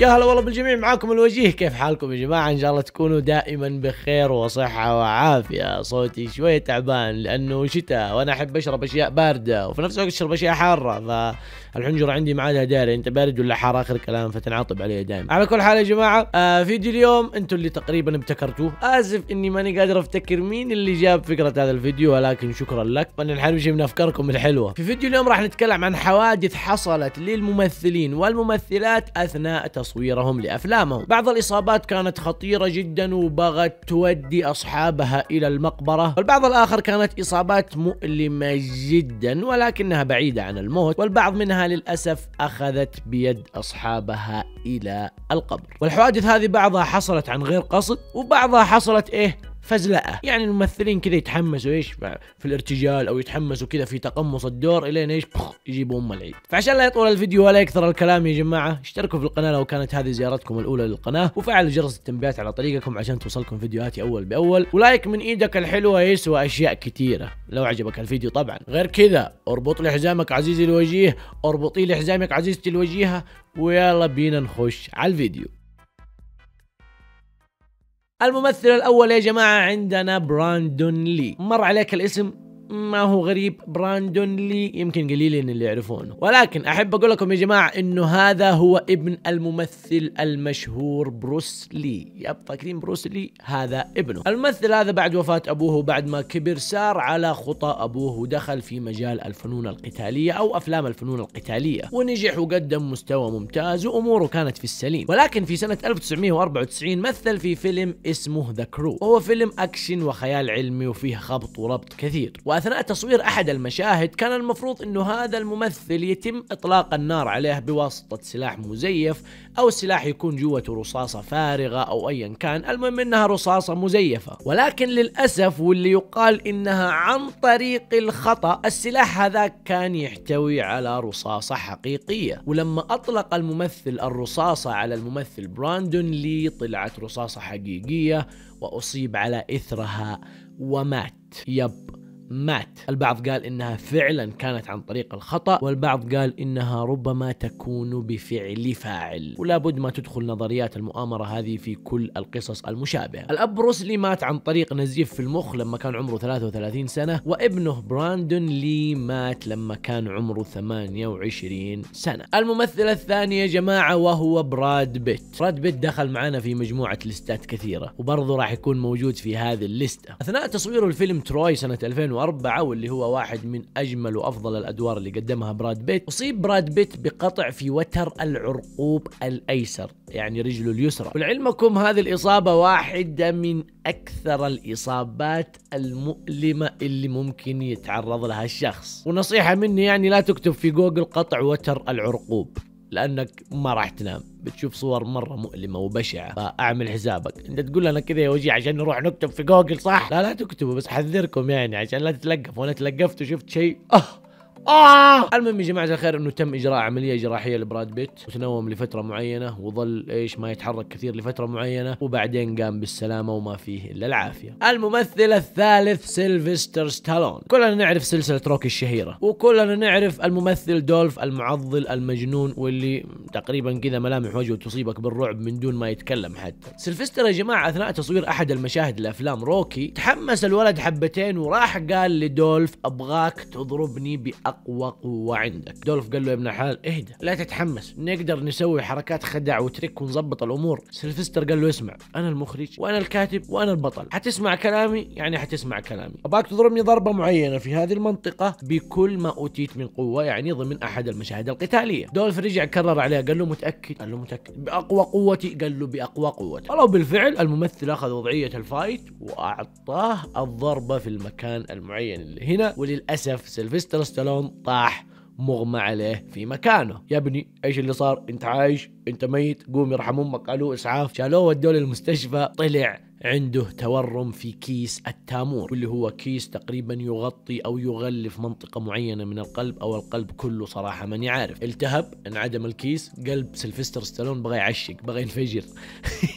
يا هلا والله بالجميع معاكم الوجيه كيف حالكم يا جماعة ان شاء الله تكونوا دائما بخير وصحة وعافية صوتي شوية تعبان لانه شتاء وانا احب اشرب اشياء باردة وفي نفس الوقت اشرب اشياء حارة فالحنجرة عندي ما عادها داري انت بارد ولا حار اخر كلام فتنعطب علي دائما على كل حال يا جماعة آه فيديو اليوم انتم اللي تقريبا ابتكرتوه اسف اني ماني قادر افتكر مين اللي جاب فكرة هذا الفيديو ولكن شكرا لك ماني نحرمش من افكاركم الحلوة في فيديو اليوم راح نتكلم عن حوادث حصلت للممثلين والممثلات اثناء تصويرهم لأفلامهم بعض الإصابات كانت خطيرة جدا وبغت تودي أصحابها إلى المقبرة والبعض الآخر كانت إصابات مؤلمة جدا ولكنها بعيدة عن الموت والبعض منها للأسف أخذت بيد أصحابها إلى القبر والحوادث هذه بعضها حصلت عن غير قصد وبعضها حصلت إيه فزلقه يعني الممثلين كذا يتحمسوا ايش في الارتجال او يتحمسوا كذا في تقمص الدور الين ايش يجيبوا ام العيد فعشان لا يطول الفيديو ولا يكثر الكلام يا جماعه اشتركوا في القناه لو كانت هذه زيارتكم الاولى للقناه وفعلوا جرس التنبيهات على طريقكم عشان توصلكم فيديوهاتي اول باول ولايك من ايدك الحلوه يسوى اشياء كثيره لو عجبك الفيديو طبعا غير كذا اربط لي حزامك عزيزي الوجيه اربطي لي حزامك عزيزتي الوجيهه ويلا بينا نخش على الفيديو الممثل الاول يا جماعه عندنا براندون لي مر عليك الاسم ما هو غريب براندون لي يمكن قليلين اللي يعرفونه ولكن احب اقول لكم يا جماعه انه هذا هو ابن الممثل المشهور بروس لي يب فاكرين بروس لي هذا ابنه الممثل هذا بعد وفاه ابوه وبعد ما كبر سار على خطى ابوه ودخل في مجال الفنون القتاليه او افلام الفنون القتاليه ونجح وقدم مستوى ممتاز واموره كانت في السليم ولكن في سنه 1994 مثل في فيلم اسمه ذا كرو وهو فيلم اكشن وخيال علمي وفيه خبط وربط كثير واثناء تصوير احد المشاهد كان المفروض انه هذا الممثل يتم اطلاق النار عليه بواسطه سلاح مزيف او سلاح يكون جوته رصاصه فارغه او ايا كان المهم انها رصاصه مزيفه ولكن للاسف واللي يقال انها عن طريق الخطا السلاح هذا كان يحتوي على رصاصه حقيقيه ولما اطلق الممثل الرصاصه على الممثل براندون لي طلعت رصاصه حقيقيه واصيب على اثرها ومات يب مات البعض قال إنها فعلا كانت عن طريق الخطأ والبعض قال إنها ربما تكون بفعل فاعل ولا بد ما تدخل نظريات المؤامرة هذه في كل القصص المشابهة الأب روسلي مات عن طريق نزيف في المخ لما كان عمره 33 سنة وابنه براندون لي مات لما كان عمره 28 سنة الممثل الثاني يا جماعة وهو براد بيت براد بيت دخل معنا في مجموعة لستات كثيرة وبرضه راح يكون موجود في هذه اللستة أثناء تصوير الفيلم تروي سنة 2000 2004 واللي هو واحد من أجمل وأفضل الأدوار اللي قدمها براد بيت أصيب براد بيت بقطع في وتر العرقوب الأيسر يعني رجله اليسرى ولعلمكم هذه الإصابة واحدة من أكثر الإصابات المؤلمة اللي ممكن يتعرض لها الشخص ونصيحة مني يعني لا تكتب في جوجل قطع وتر العرقوب لانك ما راح تنام بتشوف صور مره مؤلمه وبشعه فاعمل حسابك انت تقول لنا كذا يا وجيه عشان نروح نكتب في جوجل صح لا لا تكتبوا بس حذركم يعني عشان لا تتلقفوا انا تلقفت وشفت شيء اه اه المهم يا جماعه الخير انه تم اجراء عمليه جراحيه لبراد بيت وتنوم لفتره معينه وظل ايش ما يتحرك كثير لفتره معينه وبعدين قام بالسلامه وما فيه الا العافيه الممثل الثالث سيلفستر ستالون كلنا نعرف سلسله روكي الشهيره وكلنا نعرف الممثل دولف المعضل المجنون واللي تقريبا كذا ملامح وجهه تصيبك بالرعب من دون ما يتكلم حتى سيلفستر يا جماعه اثناء تصوير احد المشاهد لافلام روكي تحمس الولد حبتين وراح قال لدولف ابغاك تضربني بأقل اقوى قوه عندك دولف قال له يا ابن الحلال اهدى لا تتحمس نقدر نسوي حركات خدع وتريك ونظبط الامور سيلفستر قال له اسمع انا المخرج وانا الكاتب وانا البطل حتسمع كلامي يعني حتسمع كلامي اباك تضربني ضربه معينه في هذه المنطقه بكل ما اوتيت من قوه يعني ضمن احد المشاهد القتاليه دولف رجع كرر عليه قال له متاكد قال له متاكد باقوى قوتي قال له باقوى قوتي والله بالفعل الممثل اخذ وضعيه الفايت واعطاه الضربه في المكان المعين اللي هنا وللاسف سيلفستر ستالون السم طاح مغمى عليه في مكانه يا ابني ايش اللي صار انت عايش انت ميت قوم يرحم امك قالوا اسعاف شالوه ودوه للمستشفى طلع عنده تورم في كيس التامور واللي هو كيس تقريبا يغطي او يغلف منطقه معينه من القلب او القلب كله صراحه ماني عارف التهب انعدم الكيس قلب سلفستر ستالون بغى يعشق بغى ينفجر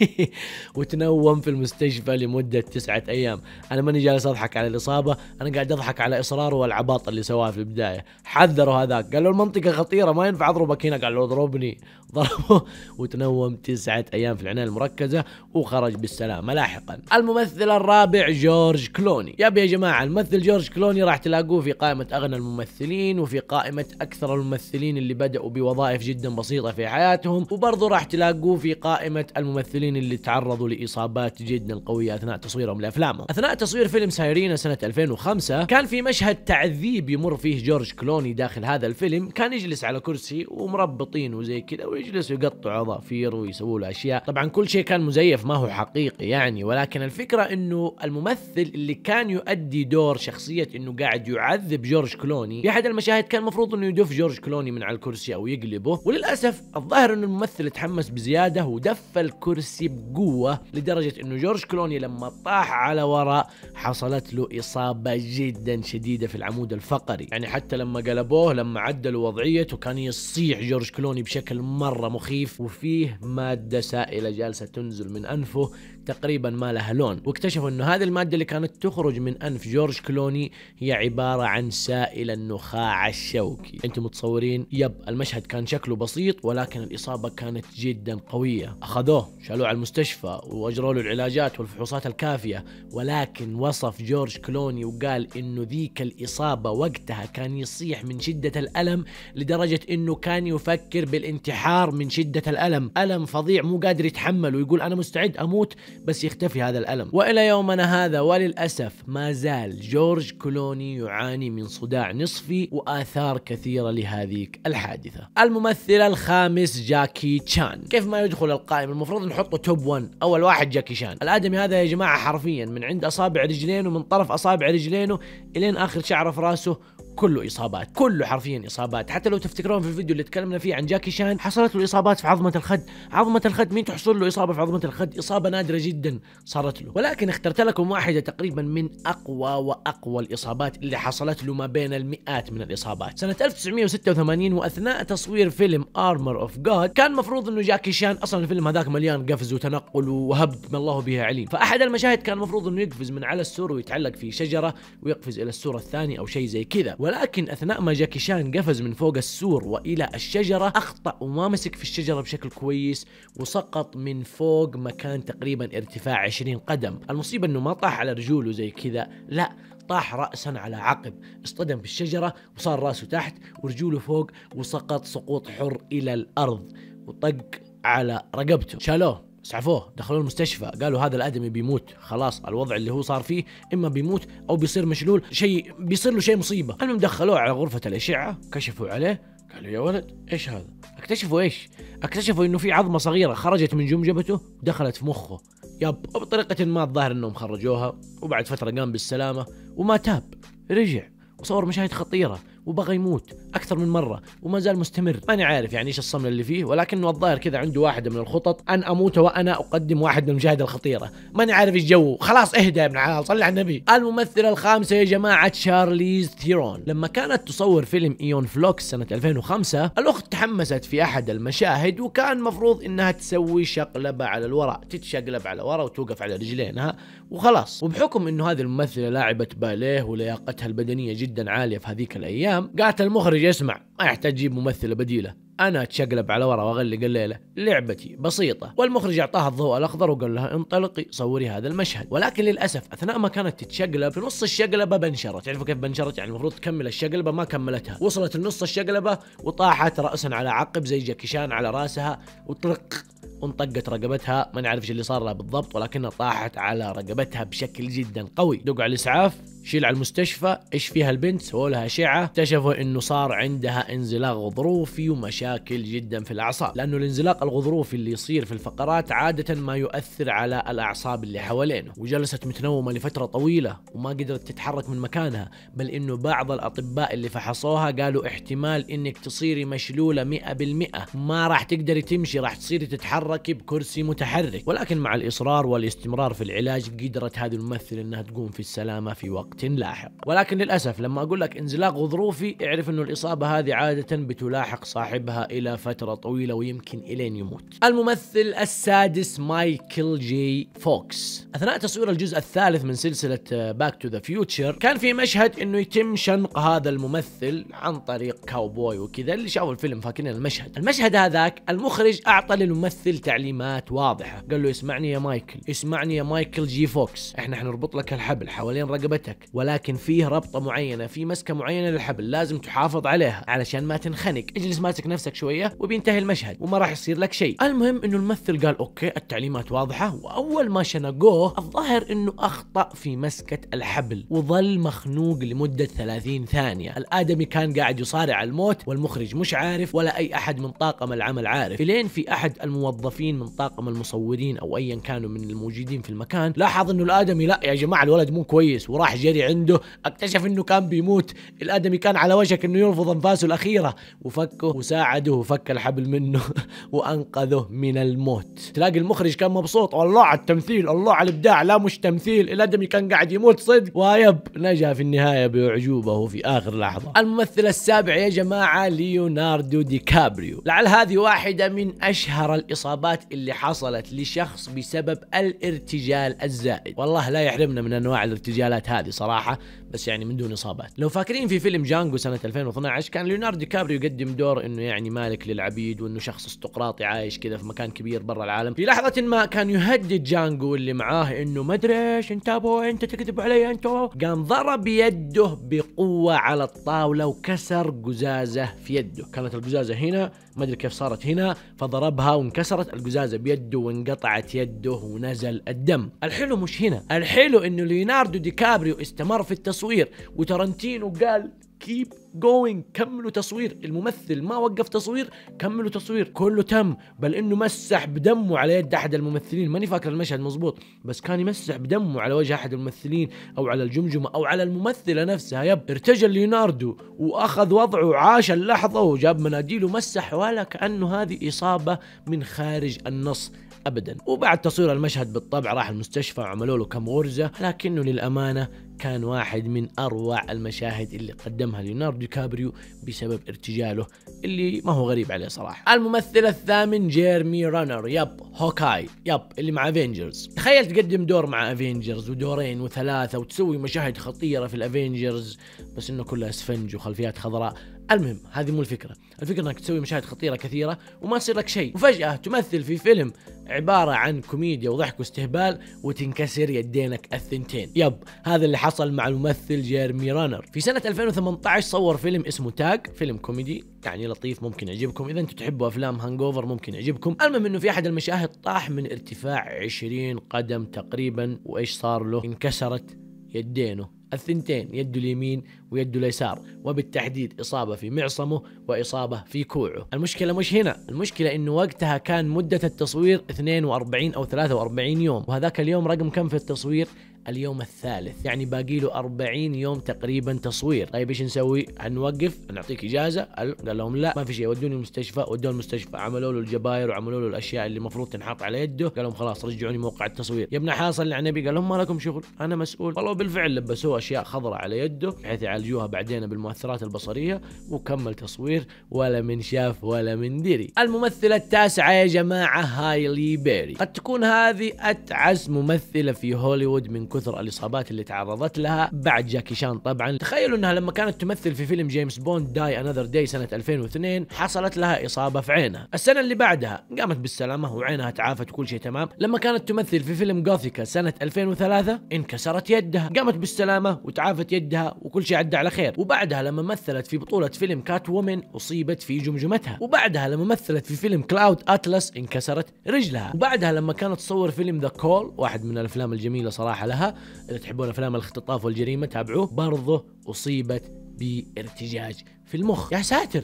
وتنوم في المستشفى لمده تسعة ايام انا ماني جالس اضحك على الاصابه انا قاعد اضحك على اصراره والعباط اللي سواها في البدايه حذروا هذاك قالوا المنطقه خطيره ما ينفع اضربك هنا قالوا اضربني ضربه وتنوم تسعة ايام في العنايه المركزه وخرج بالسلامه لا لاحقا الممثل الرابع جورج كلوني يا يا جماعة الممثل جورج كلوني راح تلاقوه في قائمة أغنى الممثلين وفي قائمة أكثر الممثلين اللي بدأوا بوظائف جدا بسيطة في حياتهم وبرضه راح تلاقوه في قائمة الممثلين اللي تعرضوا لإصابات جدا قوية أثناء تصويرهم لأفلامهم أثناء تصوير فيلم سايرينا سنة 2005 كان في مشهد تعذيب يمر فيه جورج كلوني داخل هذا الفيلم كان يجلس على كرسي ومربطين وزي كذا ويجلس يقطع أظافير ويسووا له أشياء طبعا كل شيء كان مزيف ما هو حقيقي يعني يعني ولكن الفكرة انه الممثل اللي كان يؤدي دور شخصية انه قاعد يعذب جورج كلوني في احد المشاهد كان المفروض انه يدف جورج كلوني من على الكرسي او يقلبه وللاسف الظاهر انه الممثل تحمس بزيادة ودف الكرسي بقوة لدرجة انه جورج كلوني لما طاح على وراء حصلت له اصابة جدا شديدة في العمود الفقري يعني حتى لما قلبوه لما عدلوا وضعيته كان يصيح جورج كلوني بشكل مرة مخيف وفيه مادة سائلة جالسة تنزل من انفه تقريبا ما لها لون واكتشفوا انه هذه المادة اللي كانت تخرج من انف جورج كلوني هي عبارة عن سائل النخاع الشوكي انتم متصورين يب المشهد كان شكله بسيط ولكن الاصابة كانت جدا قوية اخذوه شالوه على المستشفى واجروا له العلاجات والفحوصات الكافية ولكن وصف جورج كلوني وقال انه ذيك الاصابة وقتها كان يصيح من شدة الالم لدرجة انه كان يفكر بالانتحار من شدة الالم الم فظيع مو قادر يتحمل ويقول انا مستعد اموت بس يختفي هذا الألم وإلى يومنا هذا وللأسف ما زال جورج كلوني يعاني من صداع نصفي وآثار كثيرة لهذيك الحادثة الممثل الخامس جاكي تشان كيف ما يدخل القائمة المفروض نحطه توب 1 أول واحد جاكي شان الآدمي هذا يا جماعة حرفيا من عند أصابع رجلينه من طرف أصابع رجلينه إلين آخر شعره في راسه كله اصابات كله حرفيا اصابات حتى لو تفتكرون في الفيديو اللي تكلمنا فيه عن جاكي شان حصلت له اصابات في عظمه الخد عظمه الخد مين تحصل له اصابه في عظمه الخد اصابه نادره جدا صارت له ولكن اخترت لكم واحده تقريبا من اقوى واقوى الاصابات اللي حصلت له ما بين المئات من الاصابات سنه 1986 واثناء تصوير فيلم ارمر اوف جاد كان مفروض انه جاكي شان اصلا الفيلم هذاك مليان قفز وتنقل وهبد ما الله به عليم فاحد المشاهد كان المفروض انه يقفز من على السور ويتعلق في شجره ويقفز الى السور الثاني او شيء زي كذا ولكن أثناء ما جاكي شان قفز من فوق السور وإلى الشجرة أخطأ وما مسك في الشجرة بشكل كويس وسقط من فوق مكان تقريبا ارتفاع 20 قدم المصيبة أنه ما طاح على رجوله زي كذا لا طاح رأسا على عقب اصطدم بالشجرة وصار رأسه تحت ورجوله فوق وسقط سقوط حر إلى الأرض وطق على رقبته شالوه اسعفوه دخلوه المستشفى قالوا هذا الادمي بيموت خلاص الوضع اللي هو صار فيه اما بيموت او بيصير مشلول شيء بيصير له شيء مصيبه المهم دخلوه على غرفه الاشعه كشفوا عليه قالوا يا ولد ايش هذا اكتشفوا ايش اكتشفوا انه في عظمه صغيره خرجت من جمجمته دخلت في مخه ياب بطريقه ما الظاهر انهم خرجوها وبعد فتره قام بالسلامه وما تاب رجع وصور مشاهد خطيره وبغى يموت اكثر من مره وما زال مستمر ماني عارف يعني ايش الصمله اللي فيه ولكنه الظاهر كذا عنده واحده من الخطط ان اموت وانا اقدم واحد من المشاهد الخطيره ماني عارف ايش جو خلاص اهدى يا ابن عيال صلي على النبي الممثله الخامسه يا جماعه شارليز ثيرون لما كانت تصور فيلم ايون فلوكس سنه 2005 الاخت تحمست في احد المشاهد وكان مفروض انها تسوي شقلبه على الوراء تتشقلب على وراء وتوقف على رجلينها وخلاص وبحكم انه هذه الممثله لاعبه باليه ولياقتها البدنيه جدا عاليه في هذيك الايام الكلام قالت المخرج اسمع ما يحتاج تجيب ممثله بديله انا اتشقلب على ورا واغلق الليله لعبتي بسيطه والمخرج اعطاها الضوء الاخضر وقال لها انطلقي صوري هذا المشهد ولكن للاسف اثناء ما كانت تتشقلب في نص الشقلبه بنشرت تعرفوا كيف بنشرت يعني المفروض تكمل الشقلبه ما كملتها وصلت لنص الشقلبه وطاحت راسا على عقب زي جاكيشان على راسها وطرق وانطقت رقبتها ما نعرف ايش اللي صار لها بالضبط ولكنها طاحت على رقبتها بشكل جدا قوي دقوا على الاسعاف شيل على المستشفى ايش فيها البنت سووا لها اشعه اكتشفوا انه صار عندها انزلاق غضروفي ومشاكل جدا في الاعصاب لانه الانزلاق الغضروفي اللي يصير في الفقرات عاده ما يؤثر على الاعصاب اللي حوالينه وجلست متنومه لفتره طويله وما قدرت تتحرك من مكانها بل انه بعض الاطباء اللي فحصوها قالوا احتمال انك تصيري مشلوله 100% ما راح تقدري تمشي راح تصيري تتحركي بكرسي متحرك ولكن مع الاصرار والاستمرار في العلاج قدرت هذه الممثله انها تقوم في السلامه في وقت وقت لاحق ولكن للأسف لما أقول لك انزلاق ظروفي اعرف أنه الإصابة هذه عادة بتلاحق صاحبها إلى فترة طويلة ويمكن إلين يموت الممثل السادس مايكل جي فوكس أثناء تصوير الجزء الثالث من سلسلة باك تو ذا فيوتشر كان في مشهد أنه يتم شنق هذا الممثل عن طريق كاوبوي وكذا اللي شافوا الفيلم فاكرين المشهد المشهد هذاك المخرج أعطى للممثل تعليمات واضحة قال له اسمعني يا مايكل اسمعني يا مايكل جي فوكس احنا حنربط لك الحبل حوالين رقبتك حبلك ولكن فيه ربطه معينه في مسكه معينه للحبل لازم تحافظ عليها علشان ما تنخنق اجلس ماسك نفسك شويه وبينتهي المشهد وما راح يصير لك شيء المهم انه الممثل قال اوكي التعليمات واضحه واول ما شنقوه الظاهر انه اخطا في مسكه الحبل وظل مخنوق لمده 30 ثانيه الادمي كان قاعد يصارع الموت والمخرج مش عارف ولا اي احد من طاقم العمل عارف الين في احد الموظفين من طاقم المصورين او ايا كانوا من الموجودين في المكان لاحظ انه الادمي لا يا جماعه الولد مو كويس وراح جاي جري عنده اكتشف انه كان بيموت الادمي كان على وشك انه يرفض انفاسه الاخيره وفكه وساعده وفك الحبل منه وانقذه من الموت تلاقي المخرج كان مبسوط الله على التمثيل الله على الابداع لا مش تمثيل الادمي كان قاعد يموت صدق ويب نجا في النهايه باعجوبه في اخر لحظه الممثل السابع يا جماعه ليوناردو دي كابريو لعل هذه واحده من اشهر الاصابات اللي حصلت لشخص بسبب الارتجال الزائد والله لا يحرمنا من انواع الارتجالات هذه صراحة بس يعني من دون اصابات لو فاكرين في فيلم جانجو سنه 2012 كان ليوناردو كابريو يقدم دور انه يعني مالك للعبيد وانه شخص استقراطي عايش كذا في مكان كبير برا العالم في لحظه ما كان يهدد جانجو اللي معاه انه ما ادري ايش انت ابو انت تكذب علي انت قام ضرب يده بقوه على الطاوله وكسر قزازه في يده كانت القزازه هنا ما ادري كيف صارت هنا فضربها وانكسرت القزازه بيده وانقطعت يده ونزل الدم الحلو مش هنا الحلو انه ليوناردو دي كابريو استمر في التصوير تصوير وترنتينو قال كيب جوينج كملوا تصوير الممثل ما وقف تصوير كملوا تصوير كله تم بل انه مسح بدمه على يد احد الممثلين ماني فاكر المشهد مزبوط بس كان يمسح بدمه على وجه احد الممثلين او على الجمجمه او على الممثله نفسها يب ارتجل ليوناردو واخذ وضعه وعاش اللحظه وجاب مناديل ومسح ولا كانه هذه اصابه من خارج النص ابدا وبعد تصوير المشهد بالطبع راح المستشفى وعملوا له كم غرزه لكنه للامانه كان واحد من اروع المشاهد اللي قدمها ليوناردو كابريو بسبب ارتجاله اللي ما هو غريب عليه صراحه الممثل الثامن جيرمي رانر يب هوكاي يب اللي مع افينجرز تخيل تقدم دور مع افينجرز ودورين وثلاثه وتسوي مشاهد خطيره في الافينجرز بس انه كلها اسفنج وخلفيات خضراء المهم هذه مو الفكره الفكره انك تسوي مشاهد خطيره كثيره وما يصير لك شيء وفجاه تمثل في فيلم عباره عن كوميديا وضحك واستهبال وتنكسر يدينك الثنتين يب هذا اللي حصل مع الممثل جيرمي رانر في سنه 2018 صور فيلم اسمه تاج فيلم كوميدي يعني لطيف ممكن يعجبكم اذا انتم تحبوا افلام هانجوفر ممكن يعجبكم المهم انه في احد المشاهد طاح من ارتفاع 20 قدم تقريبا وايش صار له انكسرت يدينه الثنتين يد اليمين ويد اليسار وبالتحديد إصابة في معصمه وإصابة في كوعه المشكلة مش هنا المشكلة أنه وقتها كان مدة التصوير 42 أو 43 يوم وهذاك اليوم رقم كم في التصوير اليوم الثالث يعني باقي له 40 يوم تقريبا تصوير طيب ايش نسوي هنوقف نعطيك اجازه قال لهم لا ما في شيء ودوني المستشفى ودوني المستشفى عملوا له الجباير وعملوا له الاشياء اللي المفروض تنحط على يده قال لهم خلاص رجعوني موقع التصوير يا ابن حاصل على النبي قال لهم ما لكم شغل انا مسؤول والله بالفعل لبسوه اشياء خضراء على يده بحيث يعالجوها بعدين بالمؤثرات البصريه وكمل تصوير ولا من شاف ولا من دري الممثله التاسعه يا جماعه هايلي بيري قد تكون هذه اتعس ممثله في هوليوود من كثر الاصابات اللي تعرضت لها بعد جاكي شان طبعا تخيلوا انها لما كانت تمثل في فيلم جيمس بوند داي انذر داي سنه 2002 حصلت لها اصابه في عينها السنه اللي بعدها قامت بالسلامه وعينها تعافت وكل شيء تمام لما كانت تمثل في فيلم جوثيكا سنه 2003 انكسرت يدها قامت بالسلامه وتعافت يدها وكل شيء عدى على خير وبعدها لما مثلت في بطوله فيلم كات وومن اصيبت في جمجمتها وبعدها لما مثلت في فيلم كلاود اتلس انكسرت رجلها وبعدها لما كانت تصور فيلم ذا كول واحد من الافلام الجميله صراحه لها إياها إذا تحبون أفلام الاختطاف والجريمة تابعوه برضه أصيبت بارتجاج في المخ يا ساتر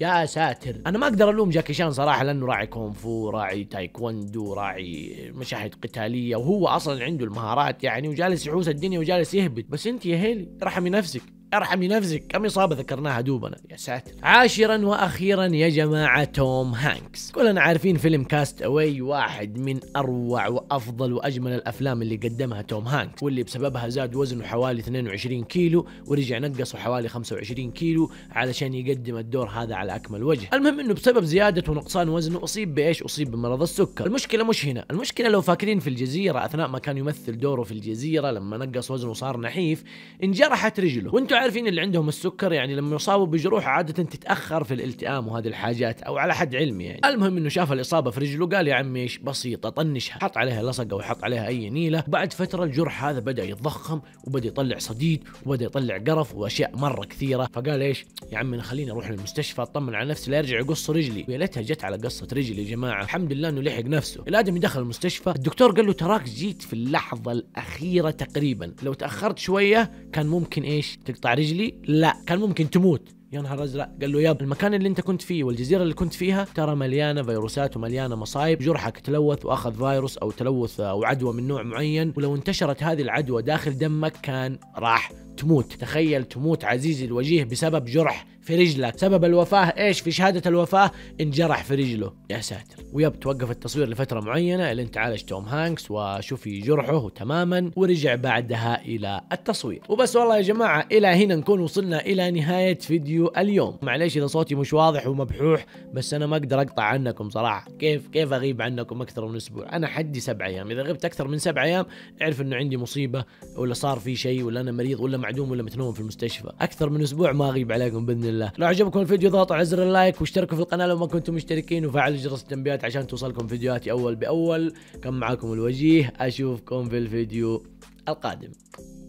يا ساتر انا ما اقدر الوم جاكي شان صراحه لانه راعي كونغ فو راعي تايكوندو راعي مشاهد قتاليه وهو اصلا عنده المهارات يعني وجالس يحوس الدنيا وجالس يهبد بس انت يا هيلي رحمي نفسك ارحمي نفسك كم اصابه ذكرناها دوبنا يا ساتر عاشرا واخيرا يا جماعه توم هانكس كلنا عارفين فيلم كاست اواي واحد من اروع وافضل واجمل الافلام اللي قدمها توم هانكس واللي بسببها زاد وزنه حوالي 22 كيلو ورجع نقصه حوالي 25 كيلو علشان يقدم الدور هذا على اكمل وجه المهم انه بسبب زياده ونقصان وزنه اصيب بايش اصيب بمرض السكر المشكله مش هنا المشكله لو فاكرين في الجزيره اثناء ما كان يمثل دوره في الجزيره لما نقص وزنه وصار نحيف انجرحت رجله وانتم انتم عارفين اللي عندهم السكر يعني لما يصابوا بجروح عاده تتاخر في الالتئام وهذه الحاجات او على حد علمي يعني المهم انه شاف الاصابه في رجله قال يا عمي ايش بسيطه طنشها حط عليها لصقه وحط عليها اي نيله بعد فتره الجرح هذا بدا يتضخم وبدا يطلع صديد وبدا يطلع قرف واشياء مره كثيره فقال ايش يا عمي خليني اروح للمستشفى اطمن على نفسي لا يرجع يقص رجلي ويا ليتها جت على قصه رجلي يا جماعه الحمد لله انه لحق نفسه الادمي دخل المستشفى الدكتور قال له تراك جيت في اللحظه الاخيره تقريبا لو تاخرت شويه كان ممكن ايش تقطع تقطع رجلي لا كان ممكن تموت يا نهار ازرق قال له ياب المكان اللي انت كنت فيه والجزيره اللي كنت فيها ترى مليانه فيروسات ومليانه مصايب جرحك تلوث واخذ فيروس او تلوث او عدوى من نوع معين ولو انتشرت هذه العدوى داخل دمك كان راح تموت تخيل تموت عزيزي الوجيه بسبب جرح في رجلك سبب الوفاة ايش في شهادة الوفاة انجرح في رجله يا ساتر ويب توقف التصوير لفترة معينة لين تعالج توم هانكس وشوفي جرحه تماما ورجع بعدها الى التصوير وبس والله يا جماعة الى هنا نكون وصلنا الى نهاية فيديو اليوم معليش اذا صوتي مش واضح ومبحوح بس انا ما اقدر اقطع عنكم صراحة كيف كيف اغيب عنكم اكثر من اسبوع انا حدي سبع ايام اذا غبت اكثر من سبع ايام اعرف انه عندي مصيبة ولا صار في شيء ولا انا مريض ولا معدوم ولا متنوم في المستشفى اكثر من اسبوع ما اغيب عليكم باذن الله الله لو عجبكم الفيديو ضغطوا على زر اللايك واشتركوا في القناه لو ما كنتم مشتركين وفعلوا جرس التنبيهات عشان توصلكم فيديوهاتي اول باول كان معاكم الوجيه اشوفكم في الفيديو القادم